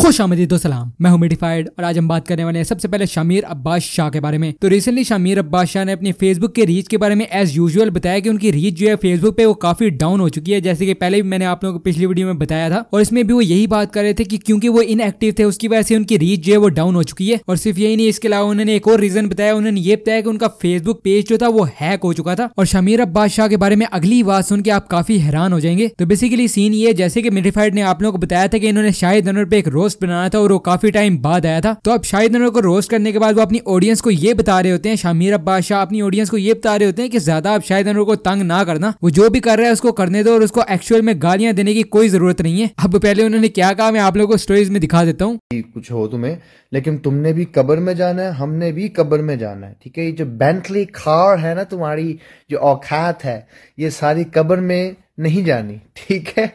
खुश आमदीद सलाम मैं मेडिफाइड और आज हम बात करने वाले हैं सबसे पहले शामिर अब्बास शाह के बारे में तो रिसेंटली शामिर अब्बास शाह ने अपनी फेसबुक के रीच के बारे में एज यूजुअल बताया कि उनकी रीच जो है फेसबुक पे वो काफी डाउन हो चुकी है जैसे कि पहले भी मैंने आप लोगों को पिछली वीडियो में बताया था और इसमें भी वो यही बात कर रहे थे कि क्योंकि वो इनएक्टिव थे उसकी वजह से उनकी रीच जो है वो डाउन हो चुकी है और सिर्फ यही नहीं इसके अलावा उन्होंने एक और रीजन बताया उन्होंने ये बताया कि उनका फेसबुक पेज जो था वो हैक हो चुका था और शामिर अब्बास शाह के बारे में अगली बात सुन के आप काफी हैरान हो जाएंगे तो बेसिकली सीन ये जैसे कि मेडिफाइड ने आप लोगों को बताया था कि इन्होंने शाहिद अनवर पे एक रोज रोस्ट बनाना था और वो काफी टाइम बाद आया था तो अब शाहिद नूर को रोस्ट करने के बाद वो अपनी ऑडियंस को ये बता रहे होते हैं शामिर अब्बास शाह अपनी ऑडियंस को ये बता रहे होते हैं कि ज्यादा आप शाहिद नूर को तंग ना करना वो जो भी कर रहा है उसको करने दो और उसको एक्चुअल में गालियां देने की कोई जरूरत नहीं है अब पहले उन्होंने क्या कहा मैं आप लोगों को स्टोरीज में दिखा देता हूँ कुछ हो तुम्हें लेकिन तुमने भी कब्र में जाना है हमने भी कब्र में जाना है ठीक है ये जो बेंटली खार है ना तुम्हारी जो औकात है ये सारी कब्र में नहीं जानी ठीक है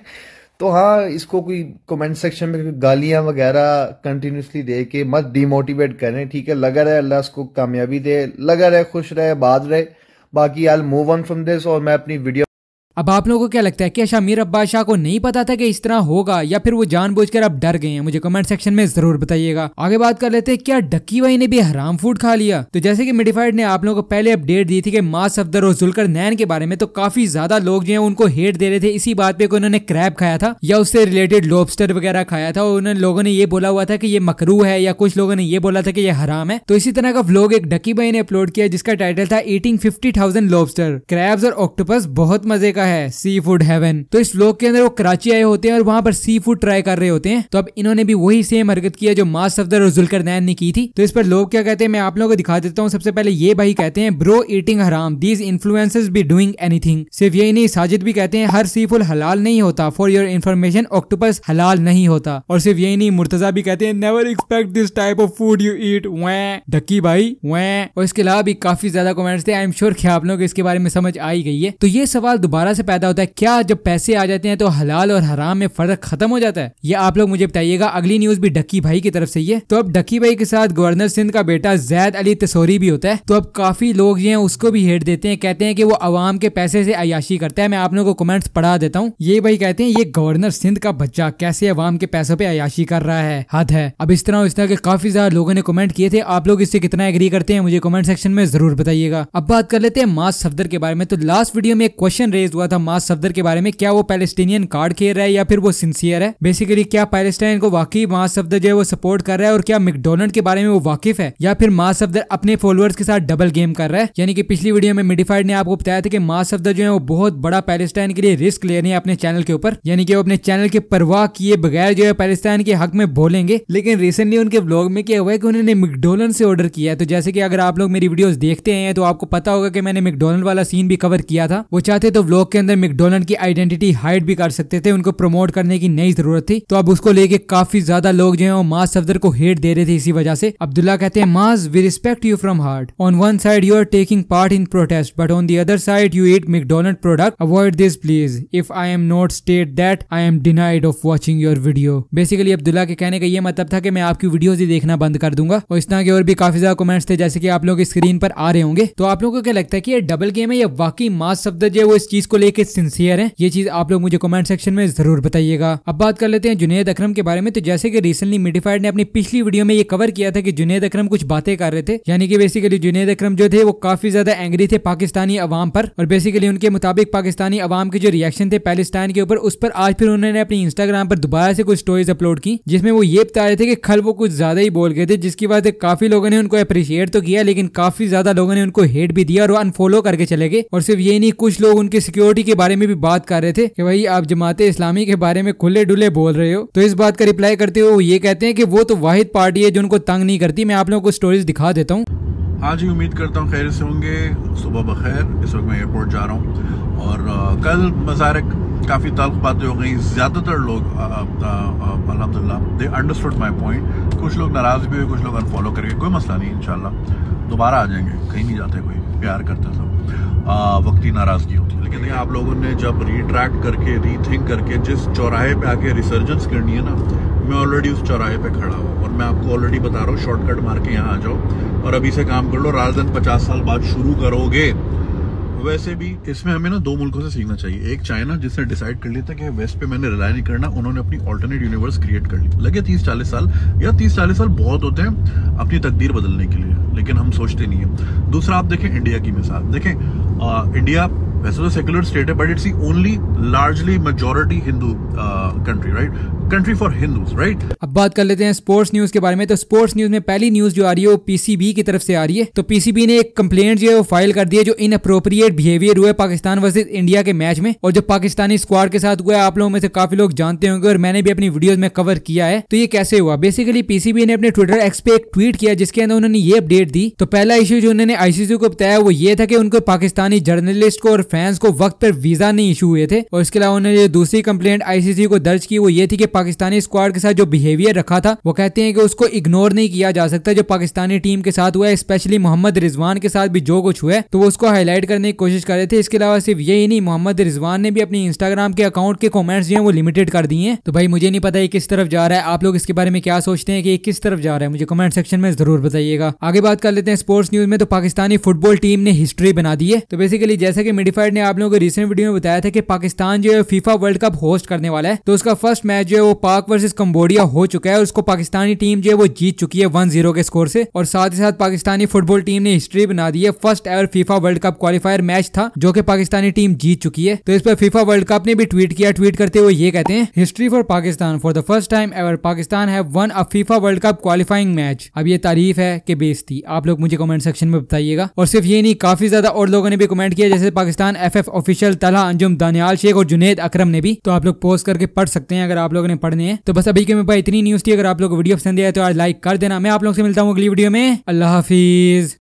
तो हाँ इसको कोई कमेंट सेक्शन में गालियां वगैरह कंटिन्यूसली दे के मत डिमोटिवेट करें ठीक है लगा रहे अल्लाह उसको कामयाबी दे लगा रहे खुश रहे बाद रहे बाकी I move on from this और मैं अपनी वीडियो अब आप लोगों को क्या लगता है कि मीर अब्बास शाह को नहीं पता था कि इस तरह होगा या फिर वो जानबूझकर अब डर गए हैं मुझे कमेंट सेक्शन में जरूर बताइएगा आगे बात कर लेते हैं क्या डक्की भाई ने भी हराम फूड खा लिया तो जैसे कि मेडिफाइड ने आप लोगों को पहले अपडेट दी थी कि माँ सफदर और जुलकर नैन के बारे में तो काफी ज्यादा लोग जो है उनको हेट दे रहे थे इसी बात पे उन्होंने क्रैब खाया था या उससे रिलेटेड लोबस्टर वगैरह खाया था और उन्होंने लोगों ने ये बोला हुआ था कि ये मकरू है या कुछ लोगों ने ये बोला था कि ये हराम है तो इसी तरह का व्लॉग एक डक्की भाई ने अपलोड किया जिसका टाइटल था eating fifty thousand lobster crabs और ऑक्टोपस बहुत मजे का का है सी फूड हेवन तो इस लोग के अंदर वो कराची आए होते हैं और वहाँ पर सी फूड ट्राई कर रहे होते हैं तो अब इन्होंने भी वही सेम हरकत की है जो मास सफदर और जुलकर नैन ने की थी तो इस पर लोग क्या कहते हैं मैं आप लोगों को दिखा देता हूँ सबसे पहले ये भाई कहते हैं ब्रो ईटिंग हराम दीज इन्फ्लुएंसर्स भी डूइंग एनीथिंग सिर्फ यही नहीं साजिद भी कहते हैं हर सी फूड हलाल नहीं होता फॉर योर इन्फॉर्मेशन ऑक्टोपस हलाल नहीं होता और सिर्फ यही नहीं मुर्तजा भी कहते हैं never expect this type of food you eat वै धक्की भाई वै और इसके अलावा भी काफी ज्यादा कमेंट्स थे आई एम श्योर क्या आप लोग इसके बारे में समझ आई गई है तो ये सवाल दोबारा से पैदा होता है क्या जब पैसे आ जाते हैं तो हलाल और हराम में फर्क खत्म हो जाता है ये आप लोग मुझे बताइएगा अगली न्यूज भी डक्की भाई की तरफ से ही है तो अब डक्की भाई के साथ गवर्नर सिंध का बेटा जैद अली तसोरी भी होता है तो अब काफी लोग ये उसको भी हेट देते हैं कहते हैं कि वो आवाम के पैसे से अयाशी करता है मैं आप लोगों को कमेंट्स पढ़ा देता हूँ ये भाई कहते हैं ये गवर्नर सिंध का बच्चा कैसे अवाम के पैसों पे अयाशी कर रहा है हद है अब इस तरह इस तरह के काफी ज्यादा लोगों ने कमेंट किए थे आप लोग इससे कितना एग्री करते हैं मुझे कमेंट सेक्शन में जरूर बताइएगा अब बात कर लेते हैं मास सफदर के बारे में तो लास्ट वीडियो में एक क्वेश्चन रेज हुआ हुआ था मास सफदर के बारे में क्या वो पैलेस्टीनियन कार्ड खेल रहा है या फिर वो सिंसियर है बेसिकली क्या पैलेस्टाइन को वाकई मास सफदर जो है वो सपोर्ट कर रहा है और क्या मिकडोनल्ड के बारे में वो वाकिफ है या फिर मास सफदर अपने फॉलोअर्स के साथ डबल गेम कर रहा है यानी कि पिछली वीडियो में मिडिफाइड ने आपको बताया था कि मास सफदर जो है वो बहुत बड़ा पैलेस्टाइन के लिए रिस्क ले रहे हैं अपने चैनल के ऊपर यानी कि वो अपने चैनल के परवाह किए बगैर जो है पैलेस्टाइन के हक में बोलेंगे लेकिन रिसेंटली उनके ब्लॉग में क्या हुआ है कि उन्होंने मिकडोनल से ऑर्डर किया है तो जैसे कि अगर आप लोग मेरी वीडियोस देखते हैं तो आपको पता होगा कि मैंने मिकडोनल्ड वाला सीन भी कवर किया था वो चाहते तो ब्लॉग उसके अंदर मैकडोनल्ड की आइडेंटिटी हाइड भी कर सकते थे उनको प्रमोट करने की नई जरूरत थी तो अब उसको लेके काफी ज्यादा लोग जो है वो माज सफदर को हेट दे रहे थे इसी वजह से अब्दुल्ला कहते हैं Maaz we respect you from heart on one side you are taking part in protest but on the other side you eat McDonald product avoid this please if I am not state that I am denied of watching your video basically Abdullah के कहने का ये मतलब था कि मैं आपकी videos ही देखना बंद कर दूंगा और इस तरह के और भी काफी ज्यादा कमेंट्स थे जैसे कि आप लोग स्क्रीन पर आ रहे होंगे तो आप लोगों को क्या लगता है कि ये डबल गेम है या वाकई मास सफदर जो है वो इस चीज को लेके सिंसियर है ये चीज आप लोग मुझे कमेंट सेक्शन में जरूर बताइएगा अब बात कर लेते हैं जुनेद अक्रम के बारे में तो जैसे कि रिसेंटली मिडिफाइड ने अपनी पिछली वीडियो में ये कवर किया था कि जुनेद अक्रम कुछ बातें कर रहे थे यानी कि बेसिकली जुनेद अक्रम जो थे वो काफी ज्यादा एंग्री थे पाकिस्तानी अवाम पर और बेसिकली उनके मुताबिक पाकिस्तानी अवाम के जो रिएक्शन थे पैलेस्टाइन के ऊपर उस पर आज फिर उन्होंने अपनी इंस्टाग्राम पर दोबारा से कुछ स्टोरीज अपलोड की जिसमें वो ये बता रहे थे कि खल वो कुछ ज्यादा ही बोल गए थे जिसकी वजह से काफी लोगों ने उनको अप्रिशिएट तो किया लेकिन काफी ज्यादा लोगों ने उनको हेट भी दिया और अनफॉलो करके चले गए और सिर्फ ये नहीं कुछ लोग उनके सिक्योर सिक्योरिटी के बारे में भी बात कर रहे थे कि भाई आप जमाते इस्लामी के बारे में खुले डुले बोल रहे हो तो इस बात का रिप्लाई करते हुए वो ये कहते हैं कि वो तो वाहिद पार्टी है जो उनको तंग नहीं करती मैं आप लोगों को स्टोरीज दिखा देता हूँ हाँ जी उम्मीद करता हूँ खैर से होंगे सुबह बखैर इस वक्त मैं एयरपोर्ट जा रहा हूँ और कल मजारक काफ़ी तल्ख बातें हो गई ज़्यादातर लोग अलहमदिल्ला दे अंडरस्टूड माई पॉइंट कुछ लोग नाराज़ भी हुए कुछ लोग अनफॉलो करके कोई मसला नहीं इन दोबारा आ जाएंगे कहीं नहीं जाते कोई प्यार करते सब वक्ती नाराजगी होती है लेकिन आप लोगों ने जब रिट्रैक्ट करके रीथिंक करके जिस चौराहे पे आके रिसर्जेंस करनी है ना मैं ऑलरेडी उस चौराहे पे खड़ा हूँ और मैं आपको ऑलरेडी बता रहा हूँ शॉर्टकट मार के यहाँ आ जाओ और अभी से काम कर लो राजधन पचास साल बाद शुरू करोगे वैसे भी इसमें हमें ना दो मुल्कों से सीखना चाहिए एक चाइना जिसने डिसाइड कर लिया था कि वेस्ट पे मैंने रिलाई नहीं करना उन्होंने अपनी ऑल्टरनेट यूनिवर्स क्रिएट कर ली लगे तीस चालीस साल या तीस चालीस साल बहुत होते हैं अपनी तकदीर बदलने के लिए लेकिन हम सोचते नहीं है दूसरा आप देखें इंडिया की मिसाल देखें आ, इंडिया वैसे तो सेकुलर स्टेट है but it's only largely majority Hindu country right country for Hindus right अब बात कर लेते हैं स्पोर्ट्स न्यूज के बारे में तो स्पोर्ट्स न्यूज में पहली न्यूज जो आ रही है वो पीसीबी की तरफ से आ रही है तो पीसीबी ने एक कंप्लेंट जो है वो फाइल कर दी है जो इन अप्रोप्रिएट बिहेवियर हुआ पाकिस्तान वर्सेज इंडिया के मैच में और जो पाकिस्तानी स्क्वाड के साथ हुआ है आप लोगों में से काफी लोग जानते होंगे और मैंने भी अपनी वीडियोज में कवर किया है तो ये कैसे हुआ बेसिकली पीसीबी ने अपने ट्विटर एक्स पे एक ट्वीट किया जिसके अंदर उन्होंने ये अपडेट दी तो पहला इश्यू जो उन्होंने आईसीसी को बताया वो ये था कि उनको पाकिस्तानी जर्नलिस्ट को और फैंस को वक्त पर वीजा नहीं इशू हुए थे और इसके अलावा उन्होंने जो दूसरी कंप्लेंट आईसीसी को दर्ज की वो ये थी कि पाकिस्तानी स्क्वाड के साथ जो बिहेवियर रखा था वो कहते हैं कि उसको इग्नोर नहीं किया जा सकता जो पाकिस्तानी टीम के साथ हुआ है स्पेशली मोहम्मद रिजवान के साथ भी जो कुछ हुआ है तो वो उसको हाईलाइट करने की कोशिश कर रहे थे इसके अलावा सिर्फ यही नहीं मोहम्मद रिजवान ने भी अपने इंस्टाग्राम के अकाउंट के कॉमेंट्स जो है वो लिमिटेड कर दिए हैं तो भाई मुझे नहीं पता ये किस तरफ जा रहा है आप लोग इसके बारे में क्या सोचते हैं कि ये किस तरफ जा रहा है मुझे कमेंट सेक्शन में जरूर बताइएगा आगे बात कर लेते हैं स्पोर्ट्स न्यूज में तो पाकिस्तानी फुटबॉल टीम ने हिस्ट्री बना दी है तो बेसिकली जैसा कि मेडिफाइड ने आप लोगों को रिसेंट वीडियो में बताया था कि पाकिस्तान जो है फीफा वर्ल्ड कप होस्ट करने वाला है तो उसका फर्स्ट मैच जो है वो पाक वर्सेस कंबोडिया हो चुका है और उसको पाकिस्तानी टीम जो है वो जीत चुकी है वन जीरो के स्कोर से और साथ ही साथ पाकिस्तानी फुटबॉल टीम ने हिस्ट्री बना दी है first ever FIFA World Cup qualifier match था जो की पाकिस्तानी टीम जीत चुकी है तो इस पर फीफा वर्ल्ड कप ने भी ट्वीट किया ट्वीट करते हुए ये कहते हैं history for Pakistan for the first time ever Pakistan has won a FIFA World Cup qualifying match अब ये तारीफ है कि बेस्ती आप लोग मुझे कमेंट सेक्शन में बताइएगा और सिर्फ ये नहीं काफी ज्यादा और लोगों ने भी कमेंट किया जैसे पाकिस्तान एफ ऑफिशियल तला अंजुम दानियाल शेख और जुनेद अक्रम ने भी तो आप लोग पोस्ट करके पढ़ सकते हैं अगर आप लोगों ने में पढ़ने हैं तो बस अभी के मेरे पास इतनी न्यूज थी अगर आप लोग वीडियो पसंद आया तो आज लाइक कर देना मैं आप लोग से मिलता हूँ अगली वीडियो में अल्लाह हाफिज